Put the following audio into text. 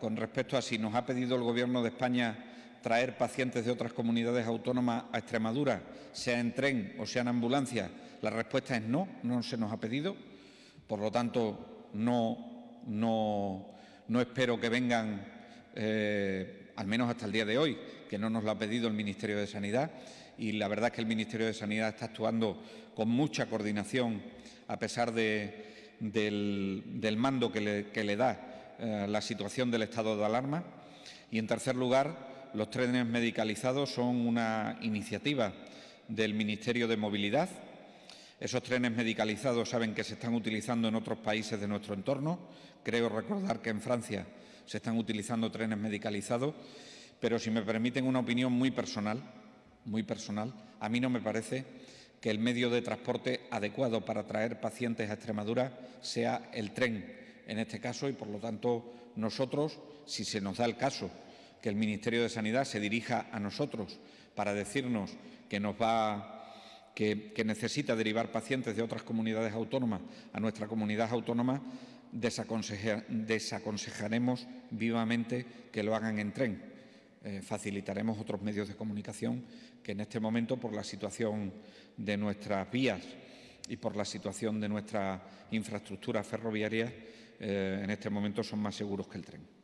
con respecto a si nos ha pedido el Gobierno de España traer pacientes de otras comunidades autónomas a Extremadura, sea en tren o sea en ambulancia, la respuesta es no, no se nos ha pedido. Por lo tanto, no, no, espero que vengan, eh, al menos hasta el día de hoy, que no nos lo ha pedido el Ministerio de Sanidad. Y la verdad es que el Ministerio de Sanidad está actuando con mucha coordinación, a pesar del, mando que que le da eh, la situación del estado de alarma. Y, en tercer lugar, los trenes medicalizados son una iniciativa del Ministerio de Movilidad. Esos trenes medicalizados saben que se están utilizando en otros países de nuestro entorno. Creo recordar que en Francia se están utilizando trenes medicalizados, pero si me permiten una opinión muy personal, muy personal, a mí no me parece que el medio de transporte adecuado para traer pacientes a Extremadura sea el tren en este caso y, por lo tanto, nosotros, si se nos da el caso que el Ministerio de Sanidad se dirija a nosotros para decirnos que necesita derivar pacientes de otras comunidades autónomas a nuestra comunidad autónoma, desaconsejaremos vivamente que lo hagan en tren. Eh, facilitaremos otros medios de comunicación que en este momento, por la situación de nuestras vías y por la situación de nuestra infraestructura ferroviaria, eh, en este momento son más seguros que el tren.